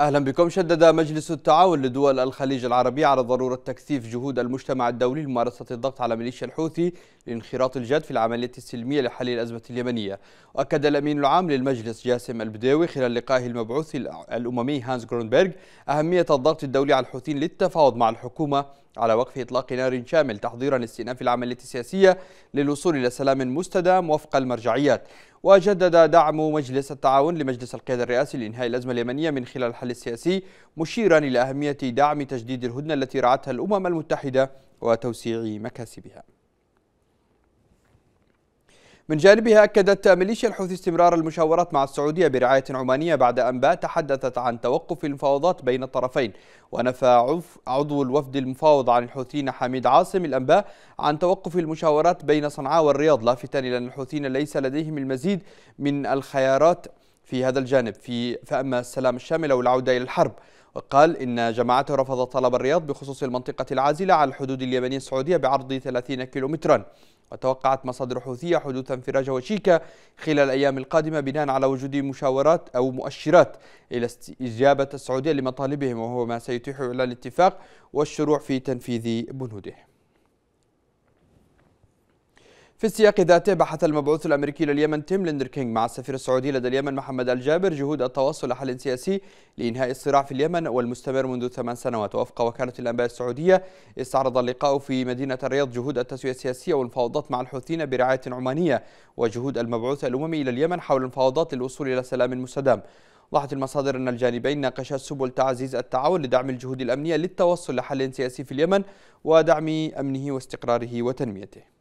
أهلا بكم شدد مجلس التعاون لدول الخليج العربي على ضرورة تكثيف جهود المجتمع الدولي لممارسة الضغط على ميليشيا الحوثي لانخراط الجد في العملية السلمية لحل الأزمة اليمنية وأكد الأمين العام للمجلس جاسم البداوي خلال لقائه المبعوث الأممي هانز جرونبرغ أهمية الضغط الدولي على الحوثيين للتفاوض مع الحكومة على وقف إطلاق نار شامل تحضيرا لاستئناف العملية السياسية للوصول إلى سلام مستدام وفق المرجعيات وجدد دعم مجلس التعاون لمجلس القيادة الرئاسي لإنهاء الأزمة اليمنية من خلال الحل السياسي مشيرا إلى أهمية دعم تجديد الهدنة التي رعتها الأمم المتحدة وتوسيع مكاسبها من جانبها أكدت ميليشيا الحوثي استمرار المشاورات مع السعودية برعاية عمانية بعد أن تحدثت عن توقف المفاوضات بين الطرفين ونفى عضو الوفد المفاوض عن الحوثيين حميد عاصم الأنباء عن توقف المشاورات بين صنعاء والرياض لافتا إلى أن الحوثيين ليس لديهم المزيد من الخيارات في هذا الجانب في فأما السلام الشامل أو العودة إلى الحرب وقال إن جماعته رفضت طلب الرياض بخصوص المنطقة العازلة على الحدود اليمنية السعودية بعرض 30 كيلومترا وتوقعت مصادر حوثية حدوث انفراج وشيكة خلال الأيام القادمة بناء على وجود مشاورات أو مؤشرات إلى استجابة السعودية لمطالبهم وهو ما سيتيح إعلان الاتفاق والشروع في تنفيذ بنوده في السياق ذاته بحث المبعوث الأمريكي لليمن تيم ليندركينغ مع السفير السعودي لدى اليمن محمد الجابر جهود التوصل لحل سياسي لإنهاء الصراع في اليمن والمستمر منذ ثمان سنوات وفق وكالة الأنباء السعودية استعرض اللقاء في مدينة الرياض جهود التسوية السياسية والمفاوضات مع الحوثيين برعاية عمانية وجهود المبعوث الأممي إلى اليمن حول المفاوضات للوصول إلى سلام مستدام وضحت المصادر أن الجانبين ناقشا سبل تعزيز التعاون لدعم الجهود الأمنية للتوصل لحل سياسي في اليمن ودعم أمنه واستقراره وتنميته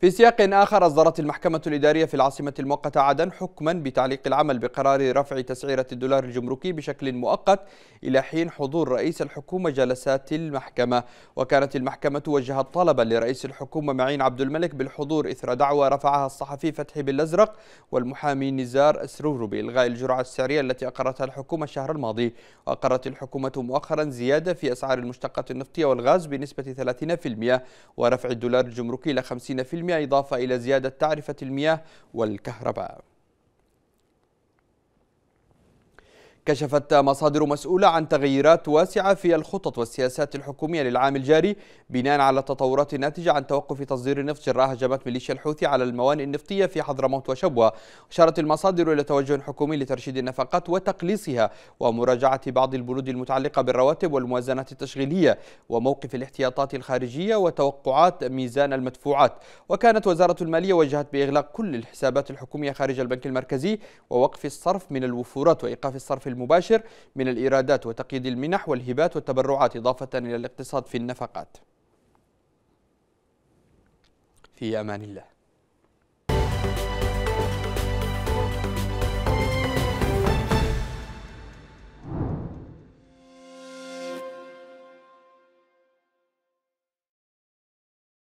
في سياق آخر أصدرت المحكمة الإدارية في العاصمة المؤقتة عدن حكما بتعليق العمل بقرار رفع تسعيرة الدولار الجمركي بشكل مؤقت إلى حين حضور رئيس الحكومة جلسات المحكمة وكانت المحكمة وجهت طلبا لرئيس الحكومة معين عبد الملك بالحضور إثر دعوى رفعها الصحفي فتحي بالأزرق والمحامي نزار أسرور بإلغاء الجرعة السعرية التي أقرتها الحكومة الشهر الماضي وأقرت الحكومة مؤخرا زيادة في أسعار المشتقات النفطية والغاز بنسبة 30% ورفع الدولار الجمركي إلى 50% المياه إضافة إلى زيادة تعرفة المياه والكهرباء كشفت مصادر مسؤولة عن تغييرات واسعة في الخطط والسياسات الحكومية للعام الجاري بناء على التطورات الناتجة عن توقف تصدير النفط جراء هجمات ميليشيا الحوثي على الموانئ النفطية في حضرموت وشبوة أشارت المصادر إلى توجه حكومي لترشيد النفقات وتقليصها ومراجعة بعض البنود المتعلقة بالرواتب والموازنات التشغيلية وموقف الاحتياطات الخارجية وتوقعات ميزان المدفوعات وكانت وزارة المالية وجهت بإغلاق كل الحسابات الحكومية خارج البنك المركزي ووقف الصرف من الوفورات وإيقاف الصرف المباشر من الإيرادات وتقييد المنح والهبات والتبرعات إضافة إلى الاقتصاد في النفقات في أمان الله